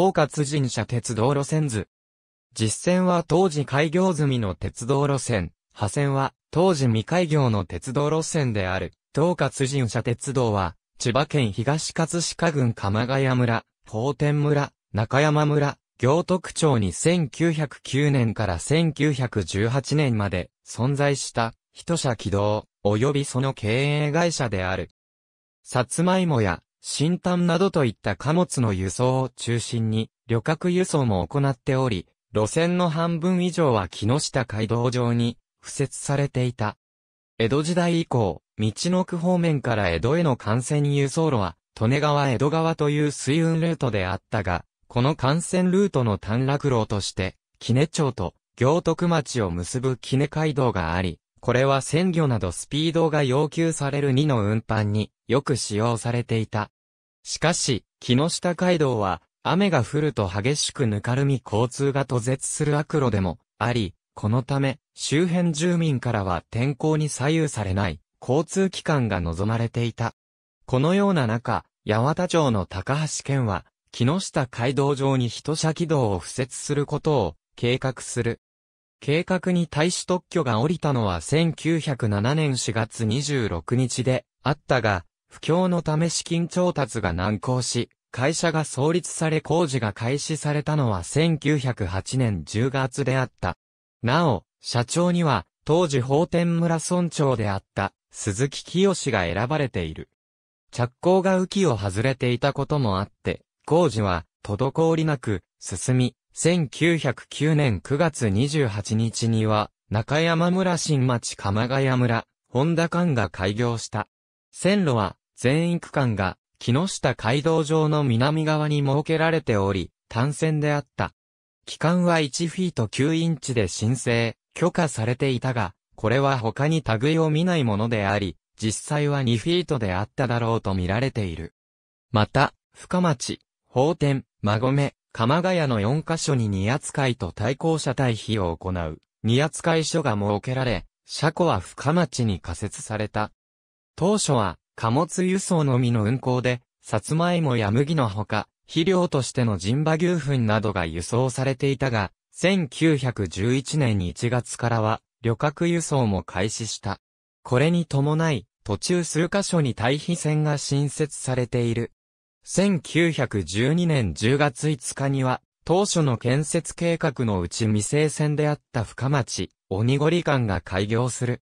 東葛神社鉄道路線図。実線は当時開業済みの鉄道路線、破線は当時未開業の鉄道路線である、東葛神社鉄道は、千葉県東葛飾郡鎌ヶ谷村、法天村、中山村、行徳町に1909年から1918年まで存在した、一社軌道、及びその経営会社である。さつまいもや、新炭などといった貨物の輸送を中心に、旅客輸送も行っており、路線の半分以上は木下街道上に付設されていた。江戸時代以降、道の区方面から江戸への幹線輸送路は、利根川江戸川という水運ルートであったが、この幹線ルートの短絡路として、木根町と行徳町を結ぶ木根街道があり、これは鮮魚などスピードが要求される2の運搬によく使用されていた。しかし、木下街道は雨が降ると激しくぬかるみ交通が途絶する悪路でもあり、このため周辺住民からは天候に左右されない交通機関が望まれていた。このような中、八幡町の高橋県は木下街道上に人車軌道を敷設することを計画する。計画に対し特許が降りたのは1907年4月26日であったが、不況のため資金調達が難航し、会社が創立され工事が開始されたのは1908年10月であった。なお、社長には、当時法天村村長であった、鈴木清が選ばれている。着工が浮きを外れていたこともあって、工事は、滞りなく、進み、1909年9月28日には、中山村新町鎌ヶ谷村、本田間が開業した。線路は、全域間が、木下街道上の南側に設けられており、単線であった。期間は1フィート9インチで申請、許可されていたが、これは他に類を見ないものであり、実際は2フィートであっただろうと見られている。また、深町、法天、馬込、鎌ヶ谷の4カ所に荷扱いと対向車対比を行う、荷扱い所が設けられ、車庫は深町に仮設された。当初は、貨物輸送のみの運行で、さつまいもや麦のほか、肥料としての人馬牛糞などが輸送されていたが、1911年1月からは、旅客輸送も開始した。これに伴い、途中数箇所に対比線が新設されている。1912年10月5日には、当初の建設計画のうち未成線であった深町、鬼堀間が開業する。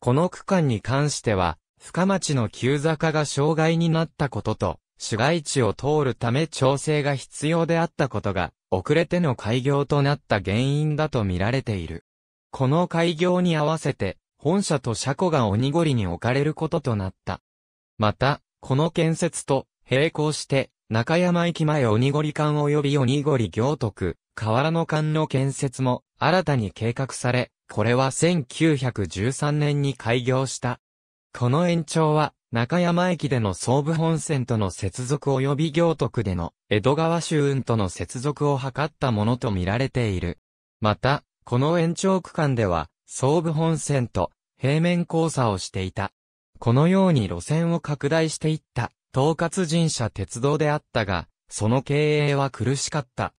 この区間に関しては、深町の急坂が障害になったことと、市街地を通るため調整が必要であったことが、遅れての開業となった原因だと見られている。この開業に合わせて、本社と車庫が鬼堀に置かれることとなった。また、この建設と並行して、中山駅前鬼り館及び鬼り行徳、河原の館の建設も新たに計画され、これは1913年に開業した。この延長は、中山駅での総武本線との接続及び行徳での江戸川周運との接続を図ったものとみられている。また、この延長区間では、総武本線と平面交差をしていた。このように路線を拡大していった。統括人社鉄道であったが、その経営は苦しかった。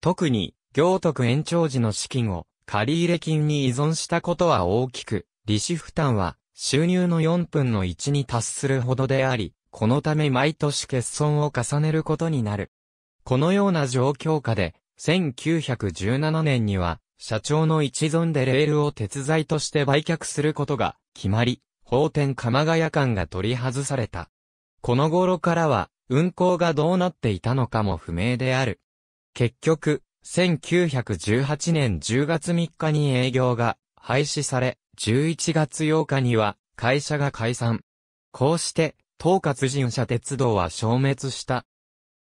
特に、行徳延長時の資金を借入金に依存したことは大きく、利子負担は収入の4分の1に達するほどであり、このため毎年欠損を重ねることになる。このような状況下で、1917年には、社長の一存でレールを鉄材として売却することが決まり、法天鎌ヶ谷間が取り外された。この頃からは、運行がどうなっていたのかも不明である。結局、1918年10月3日に営業が廃止され、11月8日には会社が解散。こうして、東葛人社鉄道は消滅した。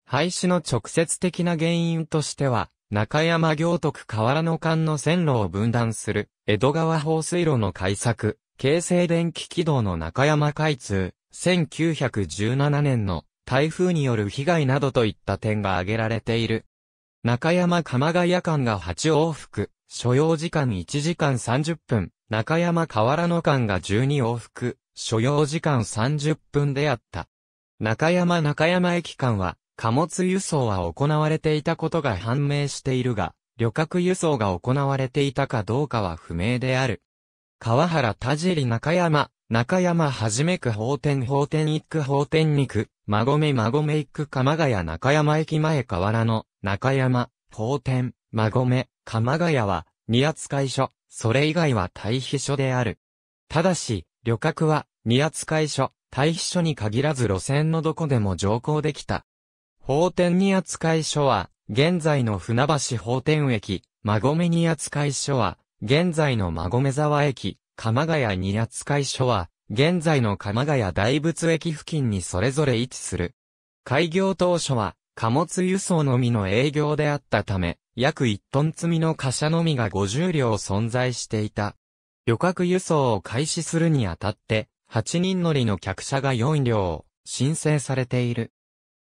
廃止の直接的な原因としては、中山行徳河原の間の線路を分断する、江戸川放水路の開削、京成電気軌道の中山開通、1917年の台風による被害などといった点が挙げられている。中山鎌ヶ谷間が8往復、所要時間1時間30分、中山河原の間が12往復、所要時間30分であった。中山中山駅間は、貨物輸送は行われていたことが判明しているが、旅客輸送が行われていたかどうかは不明である。川原田尻中山、中山はじめく法天法天一区法天二区、まごめまごめ一区鎌ヶ谷中山駅前河原の中山、法天、まごめ、鎌ヶ谷は、荷扱い所、それ以外は対比所である。ただし、旅客は、荷扱い所、対比所に限らず路線のどこでも乗降できた。法天荷扱い所は、現在の船橋法天駅、まごめ荷扱い所は、現在のまごめ沢駅、鎌ヶ谷二扱い所は、現在の鎌ヶ谷大仏駅付近にそれぞれ位置する。開業当初は、貨物輸送のみの営業であったため、約1トン積みの貨車のみが50両存在していた。旅客輸送を開始するにあたって、8人乗りの客車が4両、申請されている。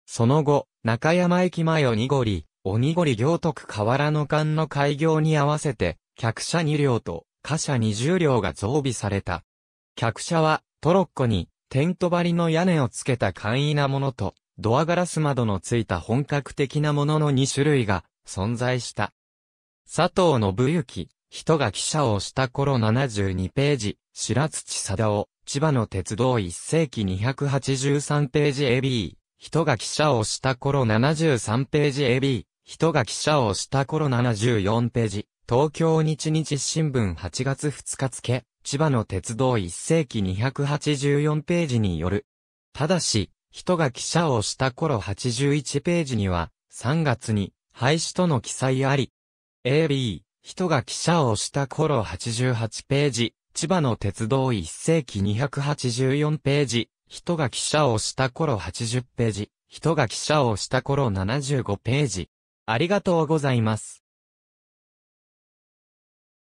その後、中山駅前をごり、鬼ごり行徳河原の間の開業に合わせて、客車2両と、貨車20両が増備された。客車はトロッコにテント張りの屋根をつけた簡易なものとドアガラス窓のついた本格的なものの2種類が存在した。佐藤信之、人が記者をした頃72ページ、白土貞夫、千葉の鉄道1世紀283ページ AB、人が記者をした頃73ページ AB、人が記者をした頃74ページ。東京日日新聞8月2日付、千葉の鉄道1世紀284ページによる。ただし、人が記者をした頃81ページには、3月に廃止との記載あり。AB、人が記者をした頃88ページ、千葉の鉄道1世紀284ページ、人が記者をした頃80ページ、人が記者をした頃75ページ。ありがとうございます。